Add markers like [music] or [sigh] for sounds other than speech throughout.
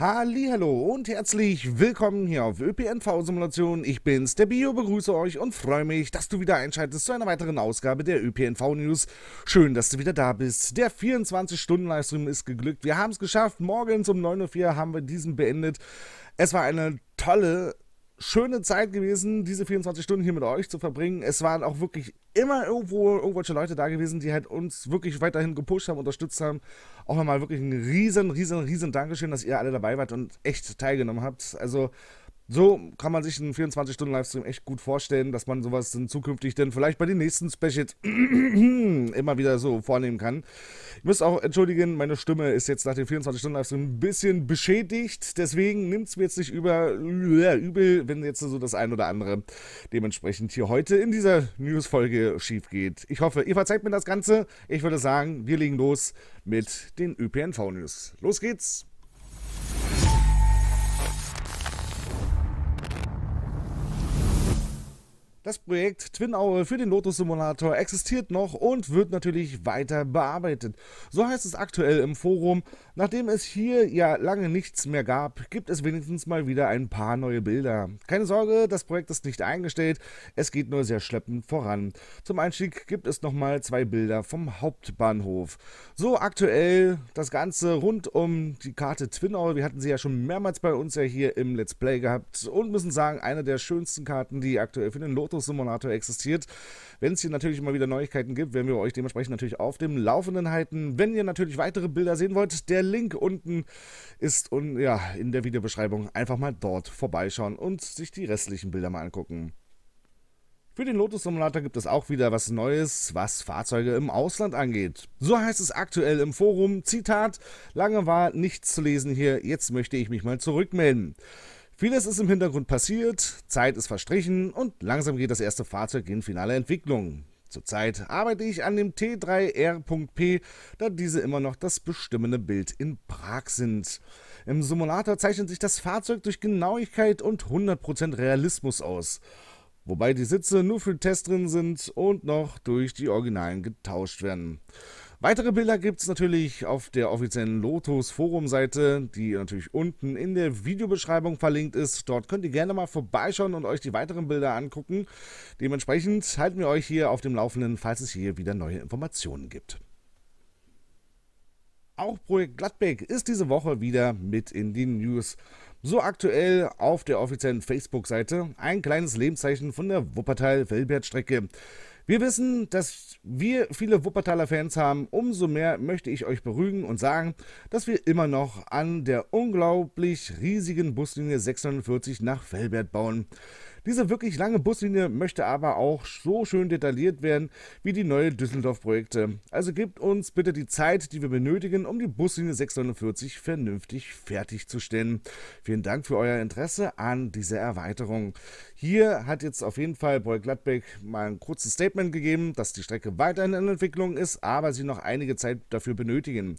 Hallo und herzlich willkommen hier auf ÖPNV-Simulation. Ich bin's, der Bio, begrüße euch und freue mich, dass du wieder einschaltest zu einer weiteren Ausgabe der ÖPNV-News. Schön, dass du wieder da bist. Der 24-Stunden-Livestream ist geglückt. Wir haben es geschafft. Morgens um 9.04 Uhr haben wir diesen beendet. Es war eine tolle schöne Zeit gewesen, diese 24 Stunden hier mit euch zu verbringen. Es waren auch wirklich immer irgendwo irgendwelche Leute da gewesen, die halt uns wirklich weiterhin gepusht haben, unterstützt haben. Auch nochmal wirklich ein riesen, riesen, riesen Dankeschön, dass ihr alle dabei wart und echt teilgenommen habt. Also so kann man sich einen 24-Stunden-Livestream echt gut vorstellen, dass man sowas dann zukünftig dann vielleicht bei den nächsten Specials [clears throat] immer wieder so vornehmen kann. Ich muss auch entschuldigen, meine Stimme ist jetzt nach dem 24-Stunden-Livestream ein bisschen beschädigt. Deswegen nimmt es mir jetzt nicht über, übel, wenn jetzt so das ein oder andere dementsprechend hier heute in dieser News-Folge schief geht. Ich hoffe, ihr verzeiht mir das Ganze. Ich würde sagen, wir legen los mit den ÖPNV-News. Los geht's! Das Projekt Twin Hour für den Lotus Simulator existiert noch und wird natürlich weiter bearbeitet. So heißt es aktuell im Forum Nachdem es hier ja lange nichts mehr gab, gibt es wenigstens mal wieder ein paar neue Bilder. Keine Sorge, das Projekt ist nicht eingestellt, es geht nur sehr schleppend voran. Zum Einstieg gibt es nochmal zwei Bilder vom Hauptbahnhof. So aktuell das Ganze rund um die Karte Twin Twinau. Wir hatten sie ja schon mehrmals bei uns ja hier im Let's Play gehabt und müssen sagen, eine der schönsten Karten, die aktuell für den Lotus Simulator existiert. Wenn es hier natürlich immer wieder Neuigkeiten gibt, werden wir euch dementsprechend natürlich auf dem Laufenden halten. Wenn ihr natürlich weitere Bilder sehen wollt, der Link unten ist und ja, in der Videobeschreibung. Einfach mal dort vorbeischauen und sich die restlichen Bilder mal angucken. Für den Lotus Simulator gibt es auch wieder was Neues, was Fahrzeuge im Ausland angeht. So heißt es aktuell im Forum, Zitat, lange war nichts zu lesen hier, jetzt möchte ich mich mal zurückmelden. Vieles ist im Hintergrund passiert, Zeit ist verstrichen und langsam geht das erste Fahrzeug in finale Entwicklung. Zurzeit arbeite ich an dem T3R.P, da diese immer noch das bestimmende Bild in Prag sind. Im Simulator zeichnet sich das Fahrzeug durch Genauigkeit und 100% Realismus aus, wobei die Sitze nur für Tests drin sind und noch durch die Originalen getauscht werden. Weitere Bilder gibt es natürlich auf der offiziellen Lotus Forum-Seite, die natürlich unten in der Videobeschreibung verlinkt ist. Dort könnt ihr gerne mal vorbeischauen und euch die weiteren Bilder angucken. Dementsprechend halten wir euch hier auf dem Laufenden, falls es hier wieder neue Informationen gibt. Auch Projekt Gladbeck ist diese Woche wieder mit in die News. So aktuell auf der offiziellen Facebook-Seite ein kleines Lebenszeichen von der Wuppertal-Wellbert-Strecke. Wir wissen, dass wir viele Wuppertaler Fans haben. Umso mehr möchte ich euch berügen und sagen, dass wir immer noch an der unglaublich riesigen Buslinie 640 nach Fellbert bauen. Diese wirklich lange Buslinie möchte aber auch so schön detailliert werden wie die neue Düsseldorf-Projekte. Also gebt uns bitte die Zeit, die wir benötigen, um die Buslinie 649 vernünftig fertigzustellen. Vielen Dank für euer Interesse an dieser Erweiterung. Hier hat jetzt auf jeden Fall Boy Gladbeck mal ein kurzes Statement gegeben, dass die Strecke weiterhin in Entwicklung ist, aber sie noch einige Zeit dafür benötigen.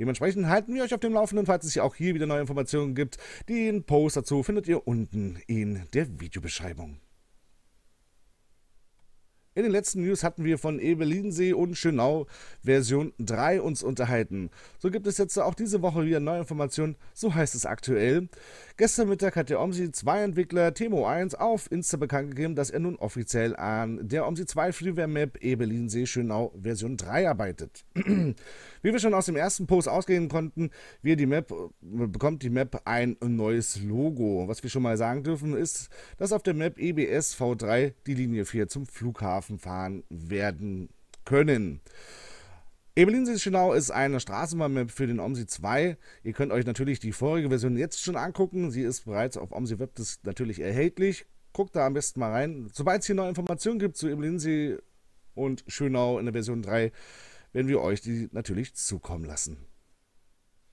Dementsprechend halten wir euch auf dem Laufenden, falls es hier auch hier wieder neue Informationen gibt. Den Post dazu findet ihr unten in der Videobeschreibung. Beschreibung. In den letzten News hatten wir von Ebelinsee und Schönau Version 3 uns unterhalten. So gibt es jetzt auch diese Woche wieder neue Informationen, so heißt es aktuell. Gestern Mittag hat der OMSI 2 Entwickler Temo 1 auf Insta bekannt gegeben, dass er nun offiziell an der OMSI 2 Freeware Map Ebelinsee Schönau Version 3 arbeitet. [clears throat] Wie wir schon aus dem ersten Post ausgehen konnten, die Map, äh, bekommt die Map ein neues Logo. Was wir schon mal sagen dürfen ist, dass auf der Map EBS V3 die Linie 4 zum Flughafen Flughafen fahren werden können. Ebelin-Sischenau ist eine Straßenbahn für den OMSI 2. Ihr könnt euch natürlich die vorige Version jetzt schon angucken. Sie ist bereits auf OMSI Web natürlich erhältlich. Guckt da am besten mal rein. Sobald es hier neue Informationen gibt zu Ebelinsee und Schönau in der Version 3, werden wir euch die natürlich zukommen lassen.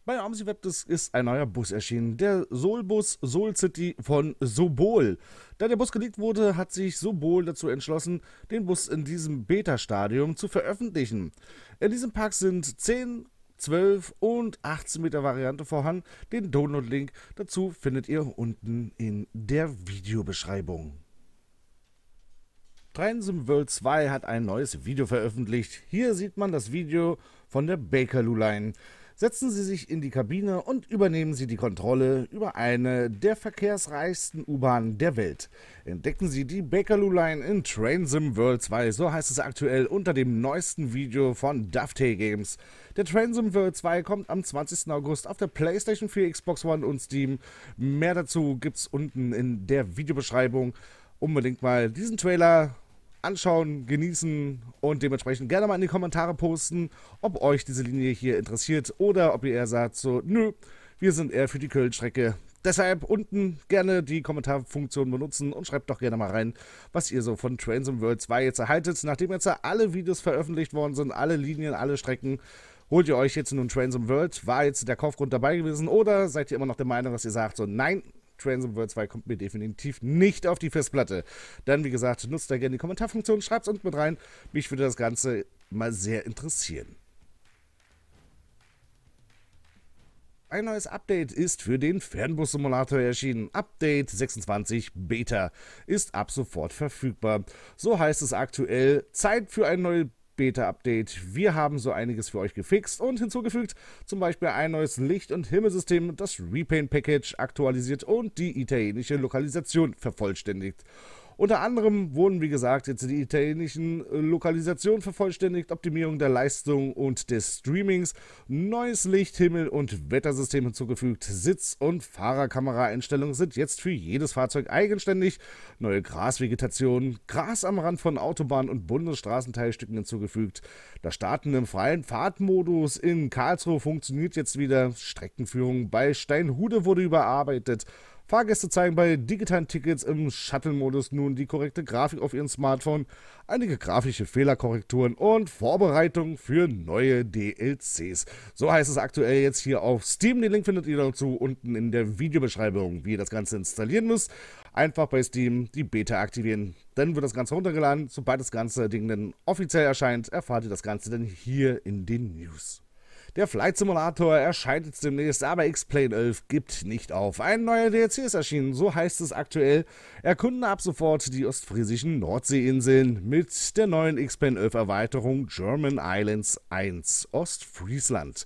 Bei Amsiweb ist ein neuer Bus erschienen, der Solbus Soul City von Sobol. Da der Bus geleakt wurde, hat sich Sobol dazu entschlossen, den Bus in diesem Beta-Stadium zu veröffentlichen. In diesem Park sind 10, 12 und 18 Meter Variante vorhanden. Den Download-Link dazu findet ihr unten in der Videobeschreibung. Transom World 2 hat ein neues Video veröffentlicht. Hier sieht man das Video von der Bakerloo Line. Setzen Sie sich in die Kabine und übernehmen Sie die Kontrolle über eine der verkehrsreichsten U-Bahnen der Welt. Entdecken Sie die Bakerloo Line in Trainsim World 2, so heißt es aktuell unter dem neuesten Video von Dovetail Games. Der Trainsim World 2 kommt am 20. August auf der PlayStation 4, Xbox One und Steam. Mehr dazu gibt es unten in der Videobeschreibung. Unbedingt mal diesen Trailer anschauen, genießen und dementsprechend gerne mal in die Kommentare posten, ob euch diese Linie hier interessiert oder ob ihr eher sagt, so, nö, wir sind eher für die Köln-Strecke. Deshalb unten gerne die Kommentarfunktion benutzen und schreibt doch gerne mal rein, was ihr so von Trains in World 2 jetzt erhaltet. Nachdem jetzt alle Videos veröffentlicht worden sind, alle Linien, alle Strecken, holt ihr euch jetzt nun Trains in World? War jetzt der Kaufgrund dabei gewesen oder seid ihr immer noch der Meinung, dass ihr sagt, so nein, Transom World 2 kommt mir definitiv nicht auf die Festplatte. Dann, wie gesagt, nutzt da gerne die Kommentarfunktion, schreibt es unten mit rein. Mich würde das Ganze mal sehr interessieren. Ein neues Update ist für den Fernbus-Simulator erschienen. Update 26 Beta ist ab sofort verfügbar. So heißt es aktuell. Zeit für ein neues Beta-Update. Wir haben so einiges für euch gefixt und hinzugefügt, zum Beispiel ein neues Licht- und Himmelsystem, das Repaint-Package aktualisiert und die italienische Lokalisation vervollständigt. Unter anderem wurden, wie gesagt, jetzt die italienischen äh, Lokalisationen vervollständigt, Optimierung der Leistung und des Streamings, neues Licht, Himmel und Wettersystem hinzugefügt, Sitz- und Fahrerkameraeinstellungen sind jetzt für jedes Fahrzeug eigenständig, neue Grasvegetation, Gras am Rand von Autobahnen und Bundesstraßenteilstücken hinzugefügt, das Starten im freien Fahrtmodus in Karlsruhe funktioniert jetzt wieder, Streckenführung bei Steinhude wurde überarbeitet, Fahrgäste zeigen bei digitalen Tickets im Shuttle-Modus nun die korrekte Grafik auf ihrem Smartphone, einige grafische Fehlerkorrekturen und Vorbereitungen für neue DLCs. So heißt es aktuell jetzt hier auf Steam. Den Link findet ihr dazu unten in der Videobeschreibung, wie ihr das Ganze installieren müsst. Einfach bei Steam die Beta aktivieren. Dann wird das Ganze runtergeladen. Sobald das ganze Ding dann offiziell erscheint, erfahrt ihr das Ganze dann hier in den News. Der Flight Simulator erscheint jetzt demnächst, aber X-Plane 11 gibt nicht auf. Ein neuer DLC ist erschienen, so heißt es aktuell. Erkunden ab sofort die ostfriesischen Nordseeinseln mit der neuen X-Plane 11 Erweiterung German Islands 1 Ostfriesland.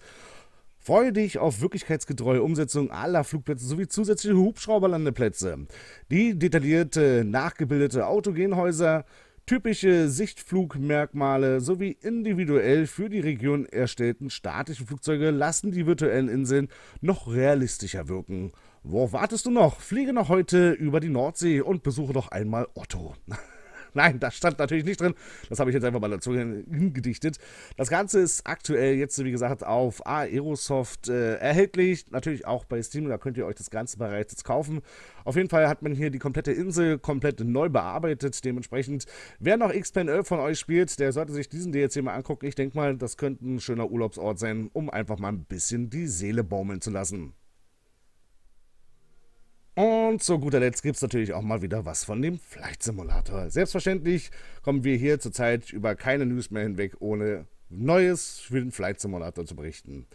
Freue dich auf wirklichkeitsgetreue Umsetzung aller Flugplätze sowie zusätzliche Hubschrauberlandeplätze. Die detaillierte, nachgebildete Autogenhäuser typische Sichtflugmerkmale sowie individuell für die Region erstellten statischen Flugzeuge lassen die virtuellen Inseln noch realistischer wirken. Worauf wartest du noch? Fliege noch heute über die Nordsee und besuche doch einmal Otto. [laughs] [laughs] Nein, das stand natürlich nicht drin. Das habe ich jetzt einfach mal dazu hingedichtet. Das Ganze ist aktuell jetzt, wie gesagt, auf Aerosoft äh, erhältlich. Natürlich auch bei Steam, da könnt ihr euch das Ganze bereits jetzt kaufen. Auf jeden Fall hat man hier die komplette Insel komplett neu bearbeitet. Dementsprechend, wer noch X-Pen 11 von euch spielt, der sollte sich diesen DLC mal angucken. Ich denke mal, das könnte ein schöner Urlaubsort sein, um einfach mal ein bisschen die Seele baumeln zu lassen. Und zu guter Letzt gibt es natürlich auch mal wieder was von dem Flight Simulator. Selbstverständlich kommen wir hier zurzeit über keine News mehr hinweg, ohne Neues für den Flight Simulator zu berichten.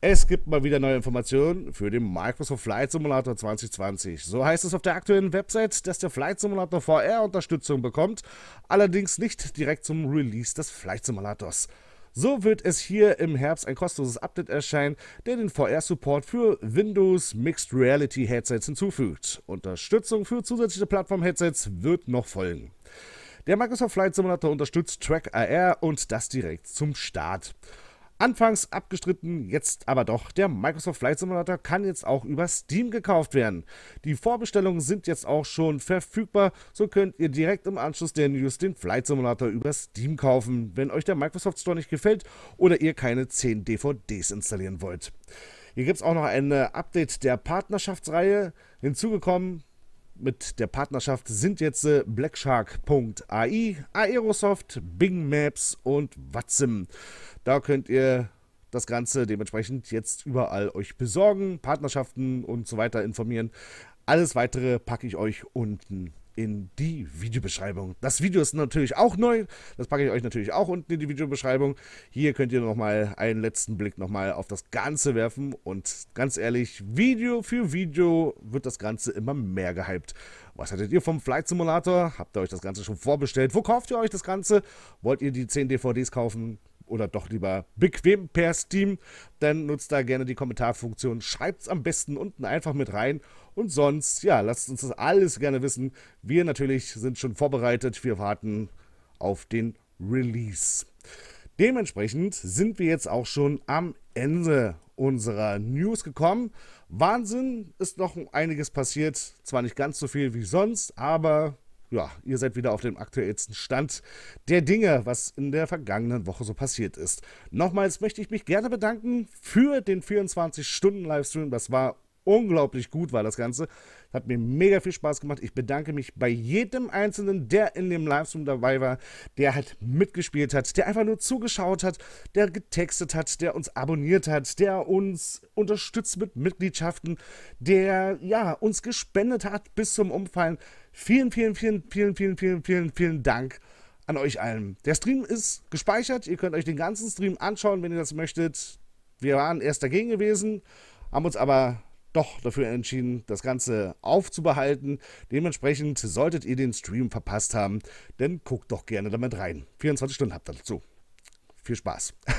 Es gibt mal wieder neue Informationen für den Microsoft Flight Simulator 2020. So heißt es auf der aktuellen Website, dass der Flight Simulator VR Unterstützung bekommt, allerdings nicht direkt zum Release des Flight Simulators. So wird es hier im Herbst ein kostenloses Update erscheinen, der den VR-Support für Windows Mixed Reality Headsets hinzufügt. Unterstützung für zusätzliche Plattform-Headsets wird noch folgen. Der Microsoft Flight Simulator unterstützt Track AR und das direkt zum Start. Anfangs abgestritten, jetzt aber doch. Der Microsoft Flight Simulator kann jetzt auch über Steam gekauft werden. Die Vorbestellungen sind jetzt auch schon verfügbar, so könnt ihr direkt im Anschluss der News den Flight Simulator über Steam kaufen, wenn euch der Microsoft Store nicht gefällt oder ihr keine 10 DVDs installieren wollt. Hier gibt es auch noch ein äh, Update der Partnerschaftsreihe hinzugekommen mit der Partnerschaft sind jetzt äh, blackshark.ai, Aerosoft, Bing Maps und Watsim. Da könnt ihr das Ganze dementsprechend jetzt überall euch besorgen, Partnerschaften und so weiter informieren. Alles weitere packe ich euch unten in die Videobeschreibung. Das Video ist natürlich auch neu. Das packe ich euch natürlich auch unten in die Videobeschreibung. Hier könnt ihr nochmal einen letzten Blick nochmal auf das Ganze werfen. Und ganz ehrlich, Video für Video wird das Ganze immer mehr gehypt. Was hattet ihr vom Flight Simulator? Habt ihr euch das Ganze schon vorbestellt? Wo kauft ihr euch das Ganze? Wollt ihr die 10 DVDs kaufen? oder doch lieber bequem per Steam, dann nutzt da gerne die Kommentarfunktion. Schreibt es am besten unten einfach mit rein. Und sonst, ja, lasst uns das alles gerne wissen. Wir natürlich sind schon vorbereitet. Wir warten auf den Release. Dementsprechend sind wir jetzt auch schon am Ende unserer News gekommen. Wahnsinn, ist noch einiges passiert. Zwar nicht ganz so viel wie sonst, aber ja, ihr seid wieder auf dem aktuellsten Stand der Dinge, was in der vergangenen Woche so passiert ist. Nochmals möchte ich mich gerne bedanken für den 24-Stunden-Livestream. Das war unglaublich gut war das Ganze. Hat mir mega viel Spaß gemacht. Ich bedanke mich bei jedem Einzelnen, der in dem Livestream dabei war, der halt mitgespielt hat, der einfach nur zugeschaut hat, der getextet hat, der uns abonniert hat, der uns unterstützt mit Mitgliedschaften, der ja uns gespendet hat bis zum Umfallen. Vielen, vielen, vielen, vielen, vielen, vielen, vielen, vielen Dank an euch allen. Der Stream ist gespeichert. Ihr könnt euch den ganzen Stream anschauen, wenn ihr das möchtet. Wir waren erst dagegen gewesen, haben uns aber doch dafür entschieden, das Ganze aufzubehalten. Dementsprechend solltet ihr den Stream verpasst haben, dann guckt doch gerne damit rein. 24 Stunden habt ihr dazu. Viel Spaß. [laughs]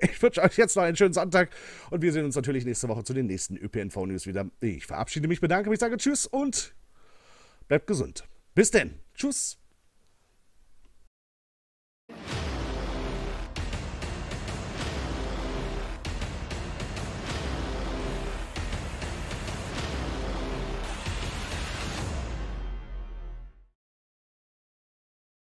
Ich wünsche euch jetzt noch einen schönen Sonntag und wir sehen uns natürlich nächste Woche zu den nächsten ÖPNV-News wieder. Ich verabschiede mich, bedanke mich, sage Tschüss und bleibt gesund. Bis denn. Tschüss.